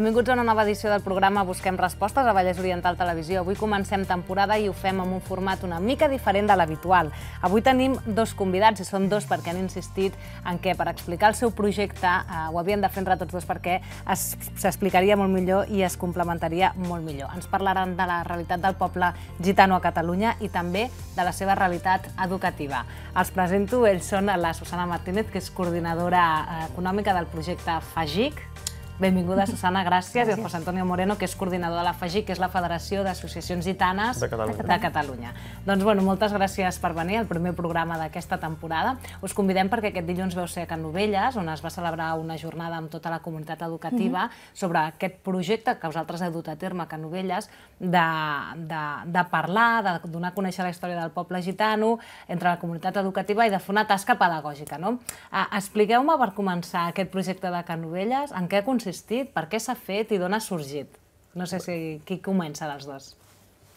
Benvinguts a una nova edició del programa Busquem Respostes a Vallès Oriental Televisió. Avui comencem temporada i ho fem amb un format una mica diferent de l'habitual. Avui tenim dos convidats, i són dos perquè han insistit en que per explicar el seu projecte eh, ho havien de fer entre tots dos perquè s'explicaria molt millor i es complementaria molt millor. Ens parlaran de la realitat del poble gitano a Catalunya i també de la seva realitat educativa. Els presento, ells són la Susana Martínez, que és coordinadora eh, econòmica del projecte FAGIC, Benvinguda Susana Gràcies, Gràcies. i el José Antonio Moreno, que és coordinador de l'AFAGI, que és la Federació d'Associacions Gitanes de Catalunya. de Catalunya. Doncs, bueno, moltes gràcies per venir al primer programa d'aquesta temporada. Us convidem perquè aquest dilluns veu ser a Can Novelles, on es va celebrar una jornada amb tota la comunitat educativa mm -hmm. sobre aquest projecte que vosaltres heu dut a terme a Can Novelles, de, de, de parlar, de donar a conèixer la història del poble gitano, entre la comunitat educativa i de fer una tasca pedagògica. No? Eh, expliqueu-me, per començar, aquest projecte de Can Novelles, en què consisteix consistit, per què s'ha fet i d'on ha sorgit? No sé si qui comença dels dos.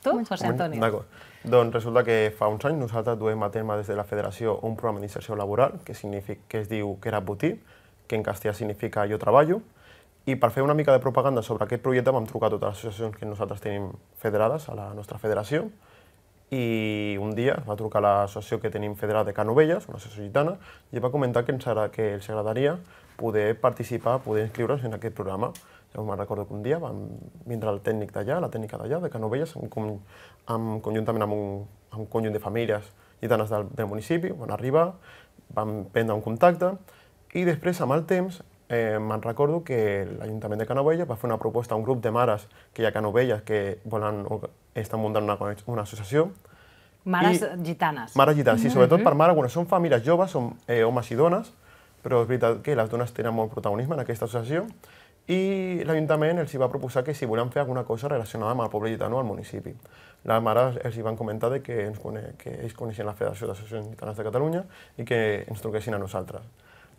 Tu, José Antonio. D'acord. Doncs resulta que fa uns anys nosaltres duem a terme des de la Federació un programa d'inserció laboral que, significa, que es diu que era botí, que en castellà significa jo treballo, i per fer una mica de propaganda sobre aquest projecte vam trucar a totes les associacions que nosaltres tenim federades a la nostra federació i un dia va trucar a l'associació que tenim federada de Canovelles, una associació gitana, i va comentar que, ens agrada, que els agradaria poder participar, poder inscriure's en aquest programa. Llavors me'n recordo que un dia van vindre el tècnic d'allà, la tècnica d'allà, de Canovelles, amb, amb, conjuntament amb un, amb un conjunt de famílies gitanes del, del municipi, van arribar, van prendre un contacte, i després, amb el temps, eh, me'n recordo que l'Ajuntament de Canovelles va fer una proposta a un grup de mares que hi ha a Canovelles que volen, estan muntant una, una associació, Mares I gitanes. Mares gitanes, sí, sobretot mm -hmm. per mare, bueno, són famílies joves, són eh, homes i dones, però és veritat que les dones tenen molt protagonisme en aquesta associació i l'Ajuntament els hi va proposar que si volen fer alguna cosa relacionada amb el poble gitano al municipi. La mare els hi van comentar de que, ens cone que ells coneixien la Federació d'Associacions Gitanes de Catalunya i que ens truquessin a nosaltres.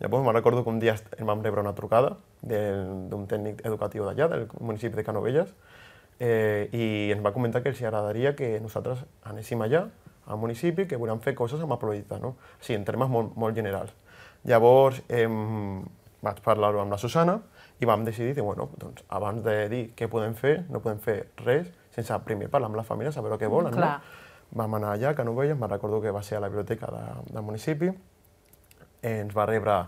Llavors, me'n recordo que un dia vam rebre una trucada d'un tècnic educatiu d'allà, del municipi de Canovelles, eh, i ens va comentar que els agradaria que nosaltres anéssim allà, al municipi, que volíem fer coses amb el poble gitano, o sigui, en termes molt, molt generals. Llavors eh, vaig parlar-ho amb la Susana i vam decidir, bueno, doncs, abans de dir què podem fer, no podem fer res, sense primer parlar amb la família, saber què volen. Mm, No? Vam anar allà, no Canovelles, me recordo que va ser a la biblioteca de, del municipi, eh, ens va rebre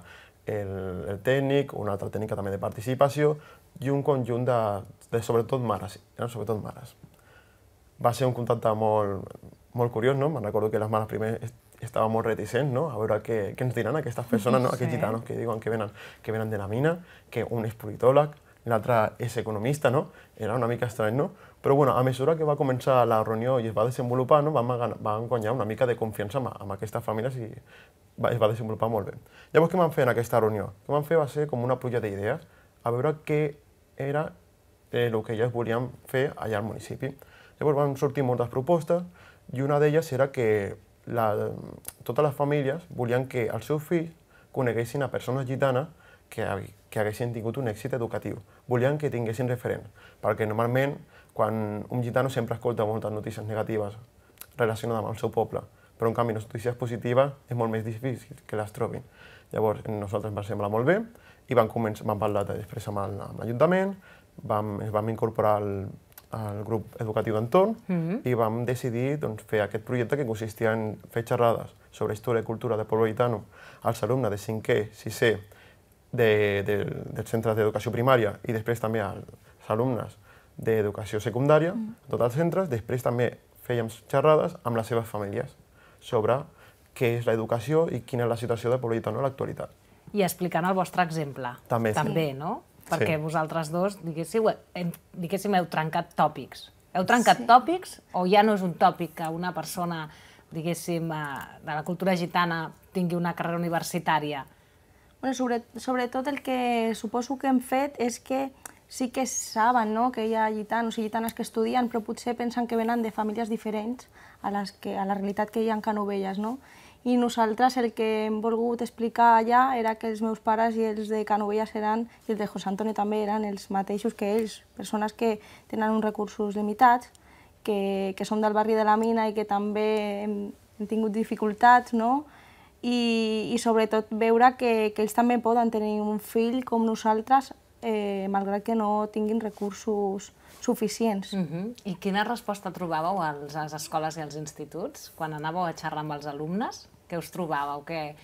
el, el tècnic, una altra tècnica també de participació, i un conjunt de, de sobretot mares, eren sobretot mares. Va ser un contacte molt, molt curiós, no? Me'n recordo que les mares primer estava molt reticent no? a veure què, què ens diran aquestes persones, no? aquests sí. gitanos que diuen que venen, que venen de la mina, que un és politòleg, l'altre és economista, no? Era una mica estrany, no? Però bueno, a mesura que va començar la reunió i es va desenvolupar, no? Va van guanyar una mica de confiança amb, amb aquestes famílies i va, es va desenvolupar molt bé. Llavors, què van fer en aquesta reunió? El que van fer va ser com una pluja d'idees, a veure què era el eh, que ells volien fer allà al municipi. Llavors van sortir moltes propostes i una d'elles era que la, totes les famílies volien que els seus fills coneguessin a persones gitanes que, que haguessin tingut un èxit educatiu. Volien que tinguessin referent, perquè normalment quan un gitano sempre escolta moltes notícies negatives relacionades amb el seu poble, però en canvi les notícies positives és molt més difícil que les trobin. Llavors, a nosaltres ens va semblar molt bé i vam, començar, vam parlar després amb l'Ajuntament, vam, ens vam incorporar al al grup educatiu d'entorn mm -hmm. i vam decidir doncs, fer aquest projecte que consistia en fer xerrades sobre història i cultura de Pueblo Gitano als alumnes de 5è, 6è, de, de, dels centres d'educació primària i després també als alumnes d'educació secundària, mm -hmm. tots els centres, després també fèiem xerrades amb les seves famílies sobre què és l'educació i quina és la situació de Pueblo Gitano a l'actualitat. I explicant el vostre exemple. També. També, sí. no? perquè sí. vosaltres dos, diguéssim, diguéssim, heu trencat tòpics. Heu trencat sí. tòpics o ja no és un tòpic que una persona, diguéssim, eh, de la cultura gitana tingui una carrera universitària? Bueno, sobre, sobretot el que suposo que hem fet és que sí que saben no? que hi ha gitanos i gitanes que estudien, però potser pensen que venen de famílies diferents a, les que, a la realitat que hi ha en Canovelles. No? i nosaltres el que hem volgut explicar allà era que els meus pares i els de Canovelles eren, i els de José Antonio també eren els mateixos que ells, persones que tenen uns recursos limitats, que, que som del barri de la Mina i que també hem, hem tingut dificultats, no? I, i sobretot veure que, que ells també poden tenir un fill com nosaltres eh, malgrat que no tinguin recursos suficients. Uh -huh. I quina resposta trobàveu a les escoles i als instituts quan anàveu a xerrar amb els alumnes? Què us trobàveu? Què,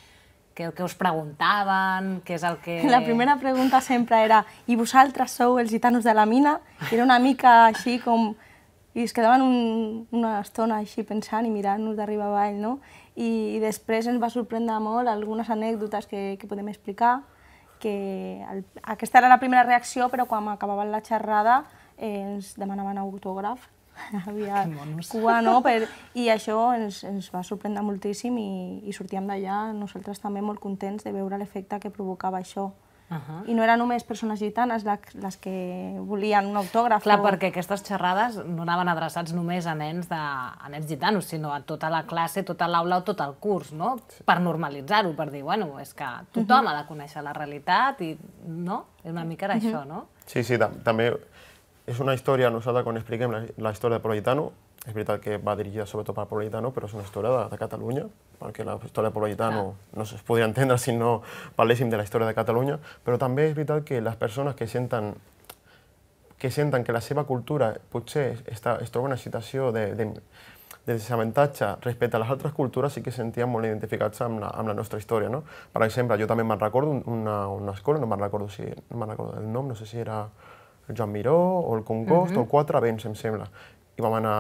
què, què us preguntaven? Què és el que... La primera pregunta sempre era i vosaltres sou els gitanos de la mina? Era una mica així com... I es quedaven un, una estona així pensant i mirant-nos d'arriba avall, no? I, I després ens va sorprendre molt algunes anècdotes que, que podem explicar, que el, aquesta era la primera reacció, però quan acabaven la xerrada eh, ens demanaven autògraf. Havia cua, no? Per, I això ens, ens va sorprendre moltíssim i, i sortíem d'allà nosaltres també molt contents de veure l'efecte que provocava això. -huh. I no eren només persones gitanes les que volien un autògraf. Clar, o... perquè aquestes xerrades no anaven adreçats només a nens, de, a nens gitanos, sinó a tota la classe, tota l'aula o tot el curs, no? Sí. Per normalitzar-ho, per dir, bueno, és que tothom uh -huh. ha de conèixer la realitat i, no? És una mica era uh -huh. això, no? Sí, sí, tam també és una història, nosaltres quan expliquem la, la història de Pro Gitano, és veritat que va dirigida sobretot per Pobletano, però és una història de, de Catalunya, perquè la història de Pobletano ah. no es podria entendre si no parléssim de la història de Catalunya, però també és veritat que les persones que senten que senten que la seva cultura potser està, es troba en una situació de, de, de desavantatge respecte a les altres cultures sí que sentien molt identificats amb la, amb la nostra història. No? Per exemple, jo també me'n recordo una, una escola, no me'n recordo, si, no me recordo el nom, no sé si era el Joan Miró o el Congost uh mhm. -huh. o el Quatre Vents, em sembla, i vam anar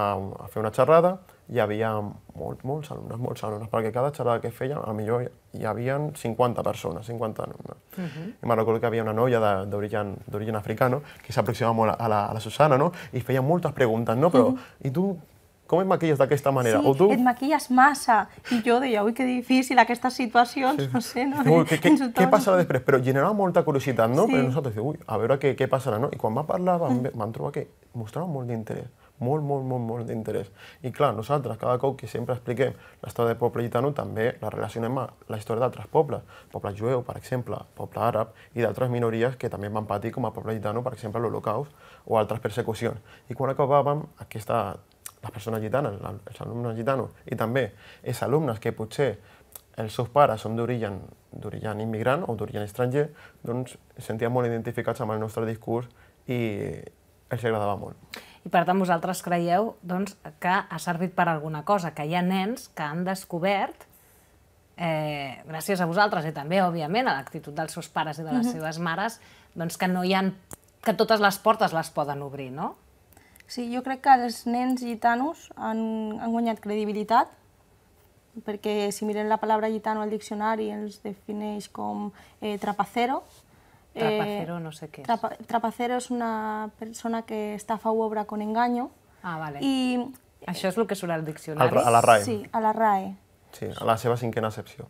a fer una xerrada, hi havia molt, molts alumnes, molts alumnes, perquè cada xerrada que feien, a millor hi havia 50 persones, 50 alumnes. Uh -huh. I me'n recordo que hi havia una noia d'origen africà, no? que s'aproximava molt a la, a la Susana, no? i feia moltes preguntes, no? però uh -huh. i tu com et maquilles d'aquesta manera? Sí, o tu... et maquilles massa. I jo deia, ui, que difícil, aquestes situacions, sí. no sé, no? Ui, que, què, què passarà després? Però generava molta curiositat, no? Sí. Però nosaltres, ui, a veure què, què passarà, no? I quan va parlar vam, vam trobar que mostrava molt d'interès molt, molt, molt, molt d'interès. I clar, nosaltres cada cop que sempre expliquem la història del poble gitano també la relacionem amb la història d'altres pobles, poble jueu, per exemple, poble àrab i d'altres minories que també van patir com a poble gitano, per exemple, l'Holocaust o altres persecucions. I quan acabàvem aquesta les persones gitanes, els alumnes gitanos, i també els alumnes que potser els seus pares són d'origen immigrant o d'origen estranger, doncs sentien molt identificats amb el nostre discurs i els agradava molt i per tant vosaltres creieu doncs, que ha servit per alguna cosa, que hi ha nens que han descobert eh, gràcies a vosaltres i també, òbviament, a l'actitud dels seus pares i de les uh -huh. seves mares, doncs que no hi ha, que totes les portes les poden obrir, no? Sí, jo crec que els nens gitanos han, han guanyat credibilitat, perquè si mirem la paraula gitano al diccionari ens defineix com eh, trapacero, Trapacero, eh, no sé qué es. Trapa, trapacero és una persona que estafa u obra con engaño. Ah, vale. I... Això és el que surt al diccionari. a la RAE. Sí, a la RAE. Sí, a la seva cinquena excepció.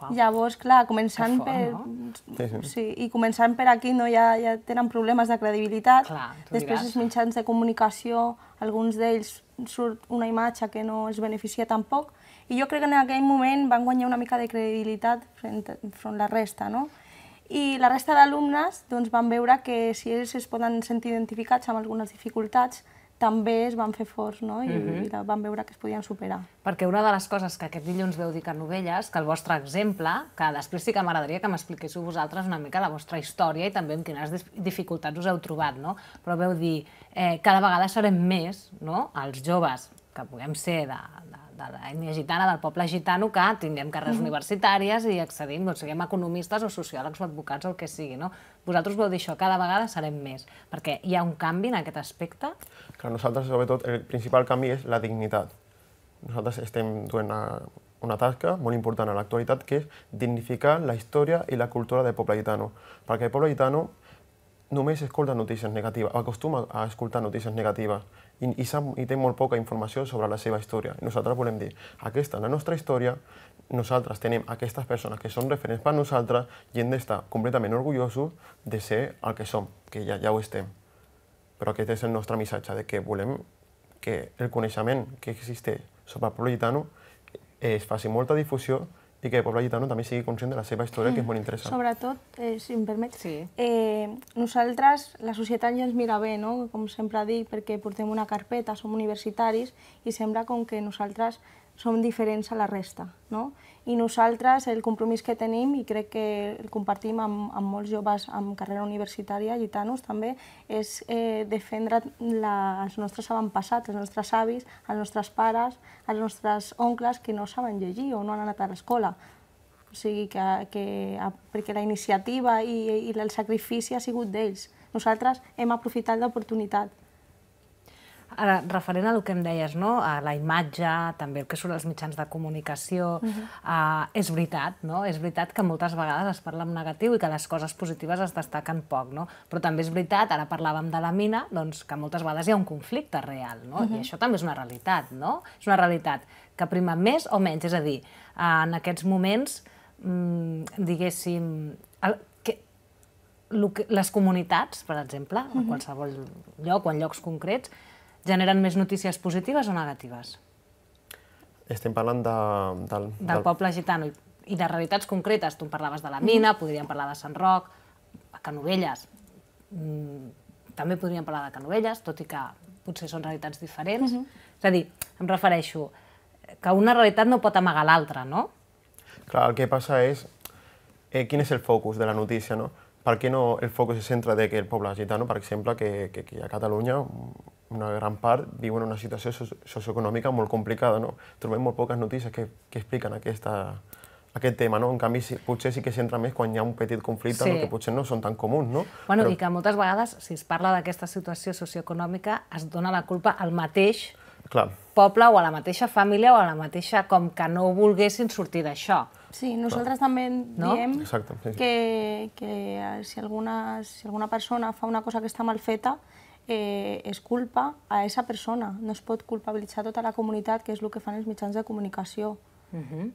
Wow. Llavors, clar, començant fort, per... No? Sí, sí. sí, i començant per aquí no, ja, ja tenen problemes de credibilitat. Clar, Després els mitjans de comunicació, alguns d'ells surt una imatge que no els beneficia tampoc. I jo crec que en aquell moment van guanyar una mica de credibilitat front, front la resta, no? i la resta d'alumnes doncs, van veure que si ells es poden sentir identificats amb algunes dificultats, també es van fer forts no? I, uh -huh. i van veure que es podien superar. Perquè una de les coses que aquest dilluns veu dir Carnovelles, que el vostre exemple, que després sí que m'agradaria que m'expliquéssiu vosaltres una mica la vostra història i també amb quines dificultats us heu trobat, no? però veu dir eh, cada vegada serem més no? els joves que puguem ser de, de de l'ètnia gitana, del poble gitano, que tindrem carreres mm -hmm. universitàries i accedim, doncs, siguem economistes o sociòlegs o advocats o el que sigui, no? Vosaltres vau dir això, cada vegada serem més, perquè hi ha un canvi en aquest aspecte? Que nosaltres, sobretot, el principal canvi és la dignitat. Nosaltres estem duent a una tasca molt important a l'actualitat, que és dignificar la història i la cultura del poble gitano. Perquè el poble gitano només escolta notícies negatives, acostuma a escoltar notícies negatives i, i, sap, i té molt poca informació sobre la seva història. I nosaltres volem dir, aquesta és la nostra història, nosaltres tenim aquestes persones que són referents per nosaltres i hem d'estar completament orgullosos de ser el que som, que ja, ja ho estem. Però aquest és el nostre missatge, de que volem que el coneixement que existeix sobre el poble gitano es faci molta difusió i que el poble gitano també sigui conscient de la seva història, mm. que és mm. molt interessant. Sobretot, eh, si em permet, sí. eh, nosaltres, la societat ja ens mira bé, no? com sempre dic, perquè portem una carpeta, som universitaris, i sembla com que nosaltres som diferents a la resta. No? I nosaltres el compromís que tenim, i crec que el compartim amb, amb molts joves amb carrera universitària, gitanos també, és eh, defendre la, els nostres avantpassats, els nostres avis, els nostres pares, els nostres oncles que no saben llegir o no han anat a l'escola. O sigui, que, que, perquè la iniciativa i, i el sacrifici ha sigut d'ells. Nosaltres hem aprofitat l'oportunitat Ara, referent a el que em deies, no? a la imatge, també el que surt als mitjans de comunicació, uh -huh. uh, és veritat, no? és veritat que moltes vegades es parla en negatiu i que les coses positives es destaquen poc, no? però també és veritat, ara parlàvem de la mina, doncs, que moltes vegades hi ha un conflicte real, no? Uh -huh. i mhm. això també és una realitat, no? és una realitat que prima més o menys, és a dir, uh, en aquests moments, mm, diguéssim, el, que, les comunitats, per exemple, a mhm. qualsevol lloc o en llocs concrets, generen més notícies positives o negatives? Estem parlant de, del, del... Del poble gitano i, i de realitats concretes. Tu parlaves de la mina, podríem parlar de Sant Roc, a Canovelles. Mm, també podríem parlar de Canovelles, tot i que potser són realitats diferents. Uh mhm. -huh. És a dir, em refereixo que una realitat no pot amagar l'altra, no? Clar, el que passa és eh, quin és el focus de la notícia, no? Per què no el focus se centra de que el poble gitano, per exemple, que, que, que a Catalunya una gran part viuen una situació socioeconòmica molt complicada. No? Trobem molt poques notícies que, que expliquen aquesta, aquest tema, no? En canvi, si, potser sí que s'entra més quan hi ha un petit conflicte, sí. no? que potser no són tan comuns, no? Bueno, Però... i que moltes vegades, si es parla d'aquesta situació socioeconòmica, es dona la culpa al mateix Clar. poble o a la mateixa família o a la mateixa... com que no volguessin sortir d'això. Sí, nosaltres Clar. també diem no? Exacte, sí, sí. Que, que si, alguna, si alguna persona fa una cosa que està mal feta, eh, es culpa a esa persona. No es pot culpabilitzar tota la comunitat, que és el que fan els mitjans de comunicació. Uh mhm. -huh.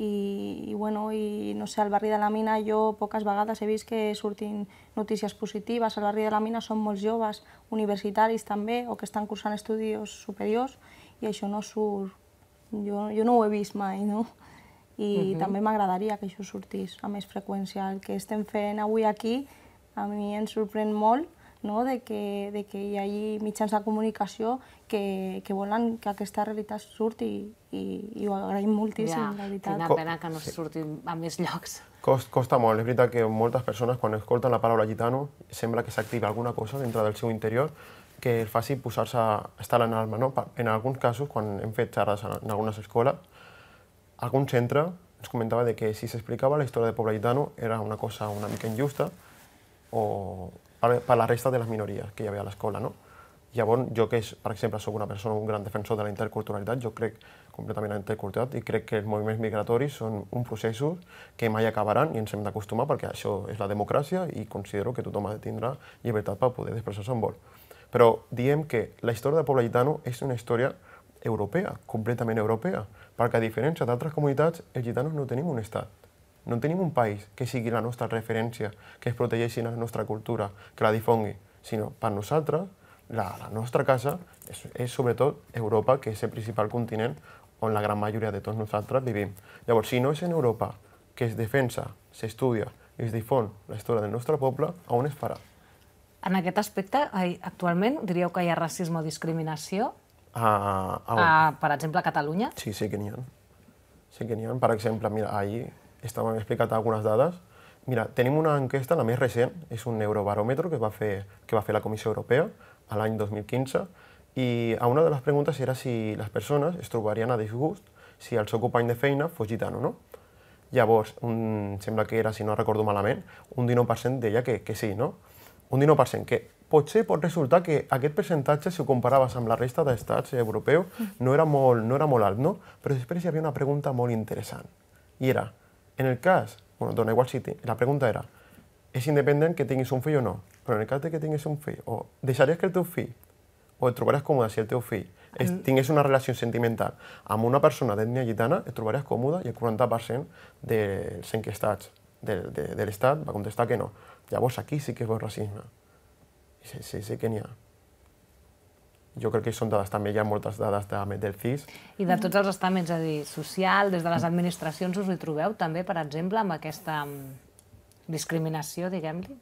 I, i, bueno, i no sé, al barri de la Mina jo poques vegades he vist que surtin notícies positives. Al barri de la Mina són molts joves, universitaris també, o que estan cursant estudis superiors, i això no surt. Jo, jo no ho he vist mai, no? I uh mhm. -huh. també m'agradaria que això sortís a més freqüència. El que estem fent avui aquí a mi em sorprèn molt no? de, que, de que hi hagi mitjans de comunicació que, que volen que aquesta realitat surti i, i ho agraïm moltíssim, ja, la veritat. Quina pena que no sí. surti a més llocs. Cost, costa molt, és veritat que moltes persones quan escolten la paraula gitano sembla que s'activa alguna cosa dintre del seu interior que el faci posar-se a estar en alma. No? En alguns casos, quan hem fet xerrades en algunes escoles, algun centre ens comentava de que si s'explicava la història del poble gitano era una cosa una mica injusta o per, per la resta de les minories que hi havia a l'escola. No? Llavors, jo que, és, per exemple, sóc una persona, un gran defensor de la interculturalitat, jo crec completament en la interculturalitat i crec que els moviments migratoris són un procés que mai acabaran i ens hem d'acostumar perquè això és la democràcia i considero que tothom ha de tindre llibertat per poder expressar-se on vol. Però diem que la història del poble gitano és una història europea, completament europea, perquè a diferència d'altres comunitats, els gitanos no tenim un estat no tenim un país que sigui la nostra referència, que es protegeixi la nostra cultura, que la difongui, sinó per nosaltres, la, la nostra casa és, és sobretot Europa, que és el principal continent on la gran majoria de tots nosaltres vivim. Llavors, si no és en Europa que es defensa, s'estudia i es difon la història del nostre poble, a on es farà? En aquest aspecte, actualment, diríeu que hi ha racisme o discriminació? A, a, a per exemple, a Catalunya? Sí, sí que n'hi ha. Sí que n'hi ha. Per exemple, mira, ahir estava explicat algunes dades. Mira, tenim una enquesta, la més recent, és un eurobaròmetre que, va fer, que va fer la Comissió Europea a l'any 2015, i a una de les preguntes era si les persones es trobarien a disgust si el seu company de feina fos gitano, no? Llavors, un, sembla que era, si no recordo malament, un 19% deia que, que sí, no? Un 19%, que potser pot resultar que aquest percentatge, si ho comparaves amb la resta d'estats europeus, no era molt, no era molt alt, no? Però després hi havia una pregunta molt interessant, i era, en el cas, bueno, dona igual si la pregunta era és independent que tinguis un fill o no, però en el cas de que tinguis un fill, o deixaries que el teu fill, o et trobaràs còmode si el teu fill es, mm. tingués una relació sentimental amb una persona d'ètnia gitana, et trobaràs còmode i el 40% dels enquestats de, de, de l'Estat va contestar que no. Llavors aquí sí que és bon racisme. Sí, sí, sí que n'hi ha jo crec que són dades també, hi ha moltes dades de, del CIS. I de tots els estaments, és a dir, social, des de les administracions us hi trobeu també, per exemple, amb aquesta mm, discriminació, diguem-li?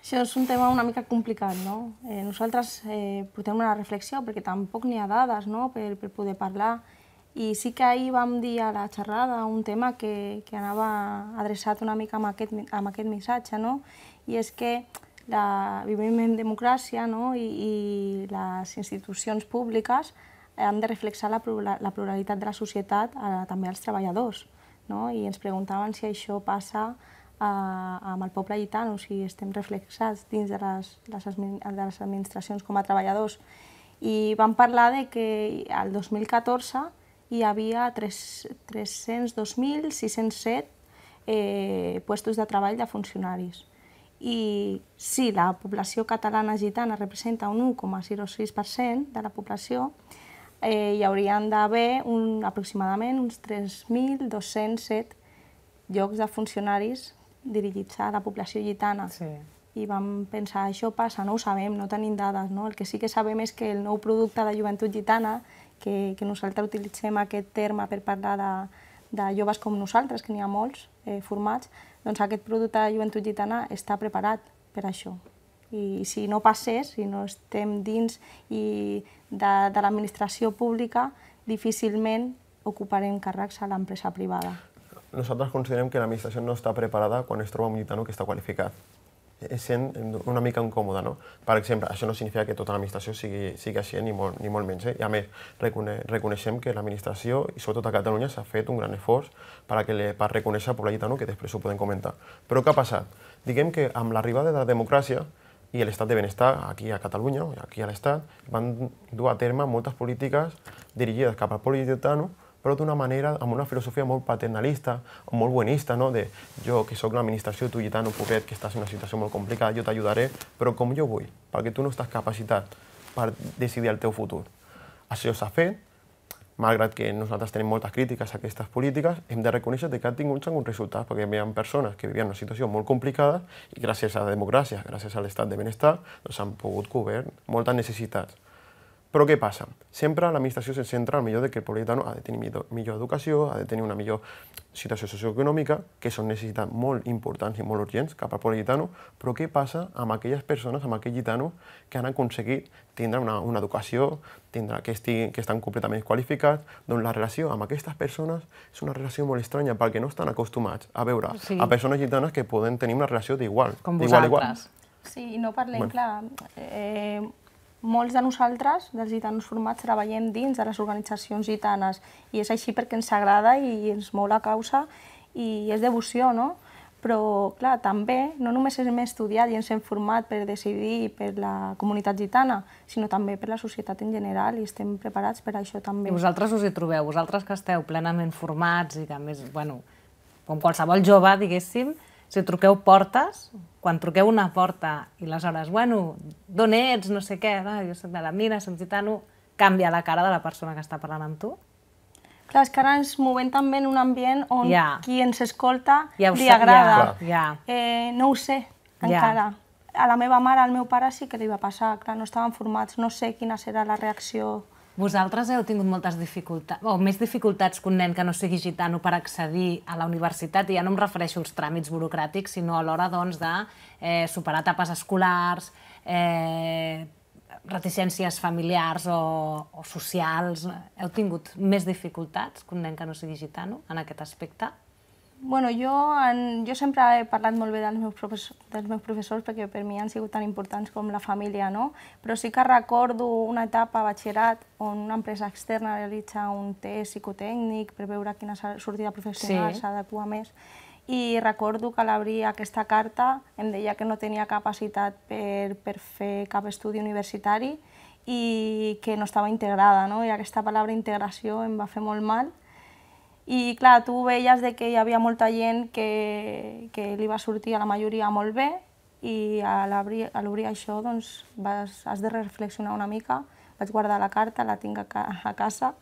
Això és un tema una mica complicat, no? Eh, nosaltres eh, portem una reflexió perquè tampoc n'hi ha dades no? per, per poder parlar i sí que ahir vam dir a la xerrada un tema que, que anava adreçat una mica amb aquest, amb aquest missatge, no? I és que la, vivim en democràcia no? I, i les institucions públiques eh, han de reflexar la, la pluralitat de la societat a, eh, també als treballadors. No? I ens preguntaven si això passa a, eh, amb el poble gitano, si estem reflexats dins de les, les, de les administracions com a treballadors. I vam parlar de que al 2014 hi havia 302.607 eh, puestos de treball de funcionaris i si la població catalana gitana representa un 1,06% de la població, eh, hi haurien d'haver un, aproximadament uns 3.207 llocs de funcionaris dirigits a la població gitana. Sí. I vam pensar, això passa, no ho sabem, no tenim dades. No? El que sí que sabem és que el nou producte de joventut gitana, que, que nosaltres utilitzem aquest terme per parlar de, de joves com nosaltres, que n'hi ha molts eh, formats, doncs aquest producte de joventut gitana està preparat per això. I si no passés, si no estem dins i de, de l'administració pública, difícilment ocuparem càrrecs a l'empresa privada. Nosaltres considerem que l'administració no està preparada quan es troba un gitano que està qualificat. Eh, sent una mica incòmode, no? Per exemple, això no significa que tota l'administració sigui, sigui així, eh, ni molt, ni molt menys. Eh? I a més, recone, reconeixem que l'administració, i sobretot a Catalunya, s'ha fet un gran esforç per, a que le, per reconèixer el poble gitano, que després ho podem comentar. Però què ha passat? Diguem que amb l'arribada de la democràcia i l'estat de benestar aquí a Catalunya, aquí a l'estat, van dur a terme moltes polítiques dirigides cap al poble gitano, però d'una manera, amb una filosofia molt paternalista, molt buenista, no? de jo que sóc l'administració, tu gitano, pobret, que estàs en una situació molt complicada, jo t'ajudaré, però com jo vull, perquè tu no estàs capacitat per decidir el teu futur. Això s'ha fet, malgrat que nosaltres tenim moltes crítiques a aquestes polítiques, hem de reconèixer que ha tingut alguns resultats, perquè hi havia persones que vivien una situació molt complicada i gràcies a la democràcia, gràcies a l'estat de benestar, doncs han pogut cobrir moltes necessitats. Però què passa? Sempre l'administració se centra en millor de que el gitano ha de tenir millor, millor educació, ha de tenir una millor situació socioeconòmica, que són necessitats molt importants i molt urgents cap al gitano, però què passa amb aquelles persones, amb aquells gitanos que han aconseguit tindre una, una educació, tindre, que, estiguin, que estan completament qualificats, doncs la relació amb aquestes persones és una relació molt estranya perquè no estan acostumats a veure sí. a persones gitanes que poden tenir una relació d'igual. Com vosaltres. Igual, igual. Sí, no parlem, bueno. clar, eh, molts de nosaltres, dels gitanos formats, treballem dins de les organitzacions gitanes i és així perquè ens agrada i ens mou la causa i és devoció, no? Però, clar, també no només hem estudiat i ens hem format per decidir per la comunitat gitana, sinó també per la societat en general i estem preparats per això també. I vosaltres us hi trobeu, vosaltres que esteu plenament formats i que, a més, bueno, com qualsevol jove, diguéssim, si truqueu portes, quan truqueu una porta i aleshores, bueno, d'on ets, no sé què, no? jo soc de la mina, som gitano, canvia la cara de la persona que està parlant amb tu? Clar, és que ara ens movem també en un ambient on yeah. qui ens escolta ja li agrada. Ja. Eh, no ho sé, encara. Yeah. A la meva mare, al meu pare sí que li va passar, clar, no estaven formats, no sé quina serà la reacció. Vosaltres heu tingut moltes dificultats, o més dificultats que un nen que no sigui gitano per accedir a la universitat, i ja no em refereixo als tràmits burocràtics, sinó a l'hora doncs, de eh, superar etapes escolars, eh, reticències familiars o, o socials. Heu tingut més dificultats que un nen que no sigui gitano en aquest aspecte? Bueno, jo, en, jo sempre he parlat molt bé dels meus, professors, dels meus professors perquè per mi han sigut tan importants com la família, no? Però sí que recordo una etapa a batxillerat on una empresa externa realitza un test psicotècnic per veure quina sortida professional s'adequa sí. més i recordo que a l'abrir aquesta carta em deia que no tenia capacitat per, per fer cap estudi universitari i que no estava integrada, no? i aquesta paraula integració em va fer molt mal i clar, tu veies de que hi havia molta gent que, que li va sortir a la majoria molt bé i a l'obrir això doncs, vas, has de reflexionar una mica. Vaig guardar la carta, la tinc a, ca a casa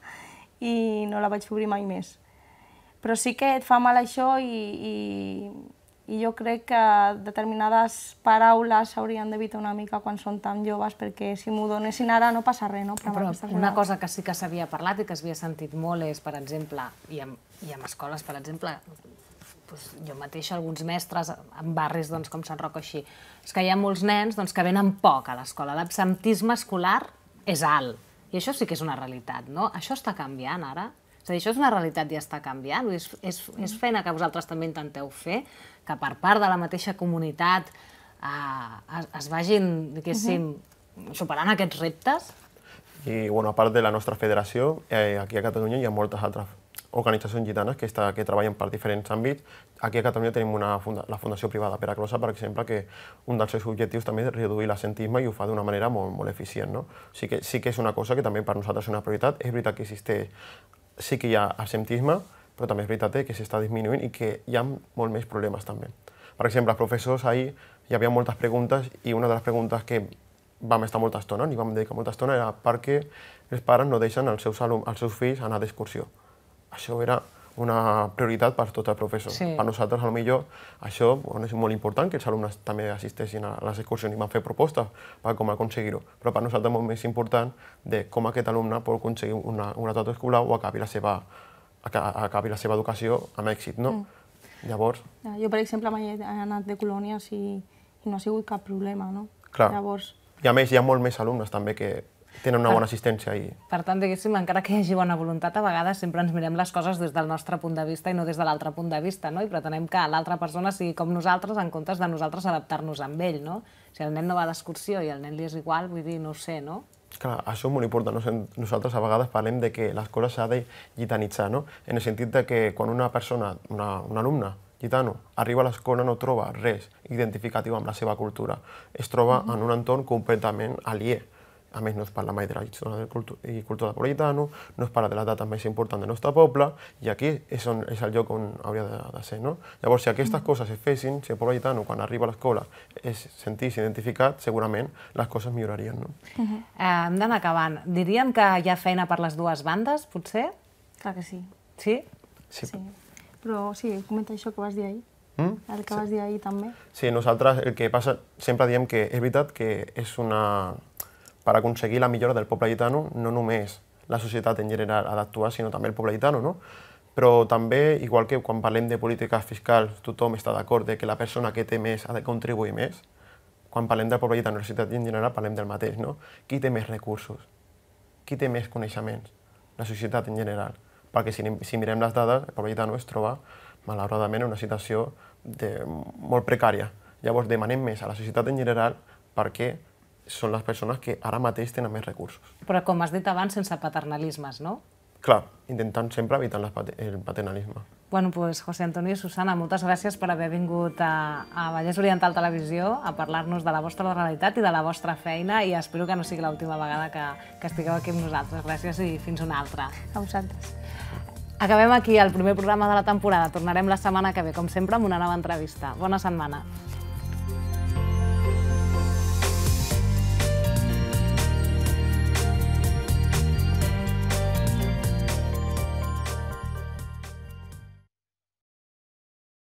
i no la vaig obrir mai més. Però sí que et fa mal això i, i i jo crec que determinades paraules s'haurien d'evitar una mica quan són tan joves, perquè si m'ho donessin ara no passa res. No? Però, Però una cosa que sí que s'havia parlat i que s'havia sentit molt és, per exemple, i amb, i amb escoles, per exemple, doncs, jo mateixa, alguns mestres en barris doncs, com Sant Roc així, és que hi ha molts nens doncs, que venen poc a l'escola. L'absentisme escolar és alt. I això sí que és una realitat, no? Això està canviant ara? És a dir, això és una realitat i està canviant. És, és, és feina que vosaltres també intenteu fer, que per part de la mateixa comunitat eh, es, es vagin, diguéssim, uh -huh. superant aquests reptes? I, bueno, a part de la nostra federació, eh, aquí a Catalunya hi ha moltes altres organitzacions gitanes que, està, que treballen per diferents àmbits. Aquí a Catalunya tenim una funda, la Fundació Privada Pere Closa, per exemple, que un dels seus objectius també és reduir l'assentisme i ho fa d'una manera molt, molt eficient. No? O sí, sigui que, sí que és una cosa que també per nosaltres és una prioritat. És veritat que existeix sí que hi ha absentisme, però també és veritat eh, que s'està disminuint i que hi ha molt més problemes també. Per exemple, els professors ahir hi havia moltes preguntes i una de les preguntes que vam estar molta estona, ni vam dedicar molta estona, era per què els pares no deixen els seus, alum, els seus fills anar d'excursió. Això era una prioritat per tot el professor. Sí. Per nosaltres, millor això bueno, és molt important, que els alumnes també assisteixin a les excursions i van fer propostes per com aconseguir-ho. Però per nosaltres molt més important de com aquest alumne pot aconseguir una, una tota escolar o acabi la seva, acabi la seva educació amb èxit, no? Mm. Llavors... Ah, jo, per exemple, mai he anat de colònies i, i no ha sigut cap problema, no? Clar. Llavors... I a més, hi ha molt més alumnes també que tenen una bona assistència. I... Per tant, diguéssim, encara que hi hagi bona voluntat, a vegades sempre ens mirem les coses des del nostre punt de vista i no des de l'altre punt de vista, no? I pretenem que l'altra persona sigui com nosaltres en comptes de nosaltres adaptar-nos amb ell, no? Si el nen no va d'excursió i el nen li és igual, vull dir, no sé, no? Clar, això és molt important. Nosaltres a vegades parlem de que les coses s'ha de gitanitzar, no? En el sentit de que quan una persona, una, un alumne, gitano, arriba a l'escola no troba res identificatiu amb la seva cultura. Es troba mm -hmm. en un entorn completament alier a més no es parla mai de la història de cultu i cultura de Politano, no es parla de la data més important del nostre poble, i aquí és, on, és el lloc on hauria de, de ser. No? Llavors, si aquestes mm. coses es fessin, si el poble gitano, quan arriba a l'escola, es sentís identificat, segurament les coses millorarien. No? Mm -hmm. eh, hem d'anar acabant. Diríem que hi ha feina per les dues bandes, potser? Clar que sí. Sí? Sí. sí. Però sí, comenta això que vas dir ahir. Mm? El que sí. vas dir ahir també. Sí, nosaltres el que passa, sempre diem que és veritat que és una, per aconseguir la millora del poble gitano, no només la societat en general ha d'actuar, sinó també el poble gitano, no? Però també, igual que quan parlem de política fiscal, tothom està d'acord que la persona que té més ha de contribuir més, quan parlem del poble gitano i la societat en general parlem del mateix, no? Qui té més recursos? Qui té més coneixements? La societat en general. Perquè si, si mirem les dades, el poble gitano es troba, malauradament, en una situació de, molt precària. Llavors demanem més a la societat en general perquè són les persones que ara mateix tenen més recursos. Però com has dit abans, sense paternalismes, no? Clar, intentant sempre evitar el paternalisme. Bueno, pues, José Antonio i Susana, moltes gràcies per haver vingut a, a Vallès Oriental Televisió a parlar-nos de la vostra realitat i de la vostra feina i espero que no sigui l'última vegada que, que estigueu aquí amb nosaltres. Gràcies i fins una altra. A vosaltres. Acabem aquí el primer programa de la temporada. Tornarem la setmana que ve, com sempre, amb una nova entrevista. Bona setmana.